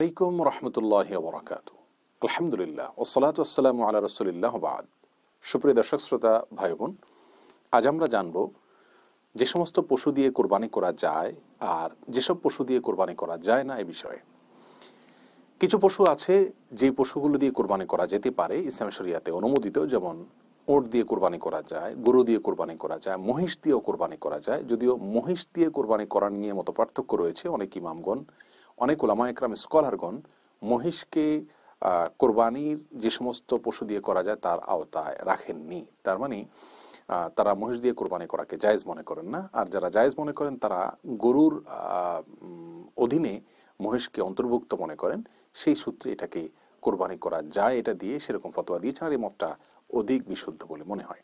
আসসালামাইকুম রহমতুল্লাহ বরাকাত আলহামদুলিল্লাহ ওসলাত আসসালাম আল্লাহ রসুলিল্লাহ বাদ সুপ্রিয় দর্শক শ্রোতা ভাই বোন আজ আমরা জানব যে সমস্ত পশু দিয়ে কোরবানি করা যায় আর যেসব পশু দিয়ে কোরবানি করা যায় না এ বিষয়ে কিছু পশু আছে যে পশুগুলো দিয়ে কোরবানি করা যেতে পারে ইসলাম শরিয়াতে অনুমোদিত যেমন ওট দিয়ে কোরবানি করা যায় গরু দিয়ে কোরবানি করা যায় মহিষ দিয়েও কোরবানি করা যায় যদিও মহিষ দিয়ে কোরবানি করা নিয়ে মতো পার্থক্য রয়েছে অনেক ইমামগণ অনেক ওলামা একরাম স্কলারগণ মহিষকে কোরবানির যে সমস্ত পশু দিয়ে করা যায় তার আওতায় রাখেননি তার মানে তারা মহিষ দিয়ে কোরবানি করাকে জায়েজ মনে করেন না আর যারা জায়েজ মনে করেন তারা গরুর অধীনে মহিষকে অন্তর্ভুক্ত মনে করেন সেই সূত্রে এটাকে কোরবানি করা যায় এটা দিয়ে সেরকম ফতোয়া দিয়েছেন আর এই মতটা অধিক বিশুদ্ধ বলে মনে হয়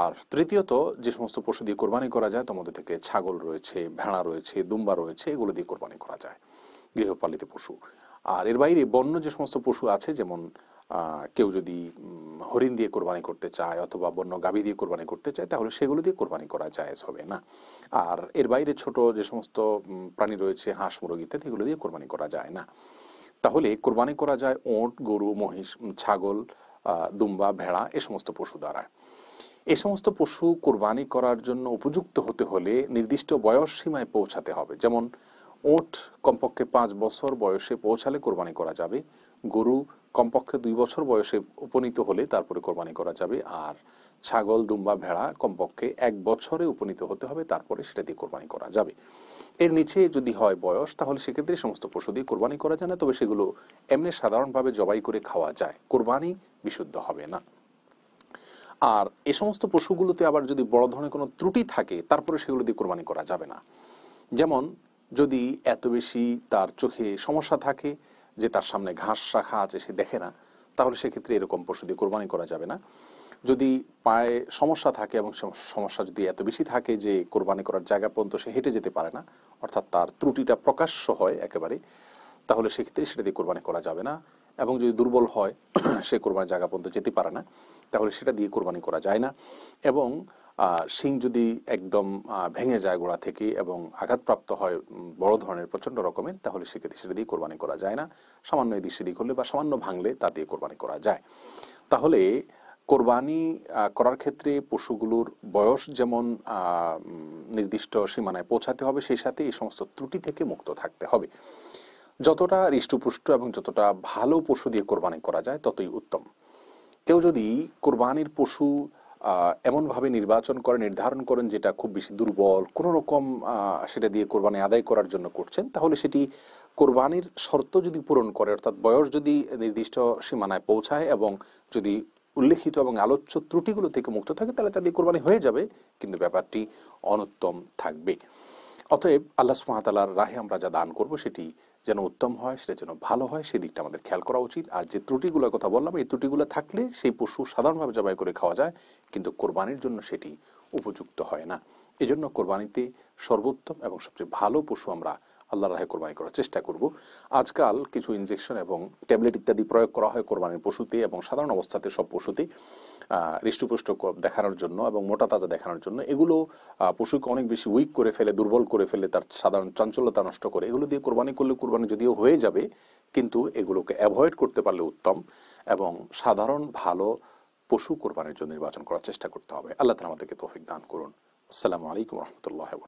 আর তৃতীয়ত যে সমস্ত পশু দিয়ে কোরবানি করা যায় তোমাদের থেকে ছাগল রয়েছে ভেড়া রয়েছে দুম্বা রয়েছে এগুলো দিয়ে কোরবানি করা যায় গৃহপালিত পশু আর এর বাইরে বন্য যে সমস্ত পশু আছে যেমন কেউ যদি হরিণ দিয়ে কোরবানি করতে চায় অথবা বন্য গাভী দিয়ে কোরবানি করতে চায় তাহলে সেগুলো দিয়ে কোরবানি করা যায় হবে না আর এর বাইরে ছোট যে সমস্ত প্রাণী রয়েছে হাঁস মুরগি ইত্যাদি এগুলো দিয়ে কোরবানি করা যায় না তাহলে কোরবানি করা যায় ওঁট গরু মহিষ ছাগল দুম্বা ভেড়া এ সমস্ত পশু দ্বারা এই সমস্ত পশু কোরবানি করার জন্য উপযুক্ত হতে হলে নির্দিষ্ট বয়স সীমায় পৌঁছাতে হবে যেমন ওট কমপক্ষে পাঁচ বছর বয়সে পৌঁছালে কোরবানি করা যাবে গরু কমপক্ষে দুই বছর বয়সে উপনীত হলে তারপরে কোরবানি করা যাবে আর ছাগল দুম্বা ভেড়া কমপক্ষে এক বছরে উপনীত হতে হবে তারপরে সেটা দিয়ে কোরবানি করা যাবে এর নিচে যদি হয় বয়স তাহলে সেক্ষেত্রে সমস্ত পশু দিয়ে কোরবানি করা যায় না তবে সেগুলো এমনি সাধারণভাবে জবাই করে খাওয়া যায় কোরবানি বিশুদ্ধ হবে না আর এ সমস্ত পশুগুলোতে আবার যদি বড় ধরনের কোনো ত্রুটি থাকে তারপরে সেগুলো দিয়ে কোরবানি করা যাবে না যেমন যদি এত বেশি তার চোখে সমস্যা থাকে যে তার সামনে ঘাস শাখা আছে সে দেখে না তাহলে সেক্ষেত্রে এরকম পশু দিয়ে কোরবানি করা যাবে না যদি পায়ে সমস্যা থাকে এবং সমস্যা যদি এত বেশি থাকে যে কোরবানি করার জায়গা পর্যন্ত সে হেঁটে যেতে পারে না অর্থাৎ তার ত্রুটিটা প্রকাশ্য হয় একেবারে তাহলে সেক্ষেত্রে সেটা দিয়ে কোরবানি করা যাবে না এবং যদি দুর্বল হয় সে কোরবানি জায়গা পর্যন্ত যেতে পারে না তাহলে সেটা দিয়ে কোরবানি করা যায় না এবং শিং যদি একদম ভেঙে যায় গোড়া থেকে এবং আঘাতপ্রাপ্ত হয় বড় ধরনের প্রচণ্ড রকমের তাহলে সেক্ষেত্রে সেটা দিয়ে কোরবানি করা যায় না সামান্য এদিক সেদিক হলে বা সামান্য ভাঙলে তা দিয়ে কোরবানি করা যায় তাহলে কোরবানি করার ক্ষেত্রে পশুগুলোর বয়স যেমন নির্দিষ্ট সীমানায় পৌঁছাতে হবে সেই সাথে এই সমস্ত ত্রুটি থেকে মুক্ত থাকতে হবে যতটা হৃষ্টপুষ্ট এবং যতটা ভালো পশু দিয়ে কোরবানি করা যায় ততই উত্তম কেউ যদি কোরবানির পশু এমনভাবে নির্বাচন করে নির্ধারণ করেন যেটা খুব বেশি দুর্বল কোনো রকম সেটা দিয়ে কোরবানি আদায় করার জন্য করছেন তাহলে সেটি কোরবানির শর্ত যদি পূরণ করে অর্থাৎ বয়স যদি নির্দিষ্ট সীমানায় পৌঁছায় এবং যদি উল্লেখিত এবং আলোচ্য ত্রুটিগুলো থেকে মুক্ত থাকে তাহলে তাদের কোরবানি হয়ে যাবে কিন্তু ব্যাপারটি অনুত্তম থাকবে অতএব আল্লাহ সুহামতাল্লার রাহে আমরা যা দান করবো সেটি যেন উত্তম হয় সেটা যেন ভালো হয় সেই দিকটা আমাদের খেয়াল করা উচিত আর যে ত্রুটিগুলোর কথা বললাম এই ত্রুটিগুলো থাকলে সেই পশু সাধারণভাবে জবাই করে খাওয়া যায় কিন্তু কোরবানির জন্য সেটি উপযুক্ত হয় না এজন্য কোরবানিতে সর্বোত্তম এবং সবচেয়ে ভালো পশু আমরা আল্লাহর রাহে কোরবানি করার চেষ্টা করব আজকাল কিছু ইনজেকশন এবং ট্যাবলেট ইত্যাদি প্রয়োগ করা হয় কোরবানির পশুতে এবং সাধারণ অবস্থাতে সব পশুতে হৃষ্টপুষ্ট দেখানোর জন্য এবং মোটা তাজা দেখানোর জন্য এগুলো পশুকে অনেক বেশি উইক করে ফেলে দুর্বল করে ফেলে তার সাধারণ চাঞ্চল্যতা নষ্ট করে এগুলো দিয়ে কোরবানি করলে কোরবানি যদিও হয়ে যাবে কিন্তু এগুলোকে অ্যাভয়েড করতে পারলে উত্তম এবং সাধারণ ভালো পশু কোরবানির জন্য নির্বাচন করার চেষ্টা করতে হবে আল্লাহ তালা আমাদেরকে তৌফিক দান করুন আসসালামু আলাইকুম রহমতুল্লাহ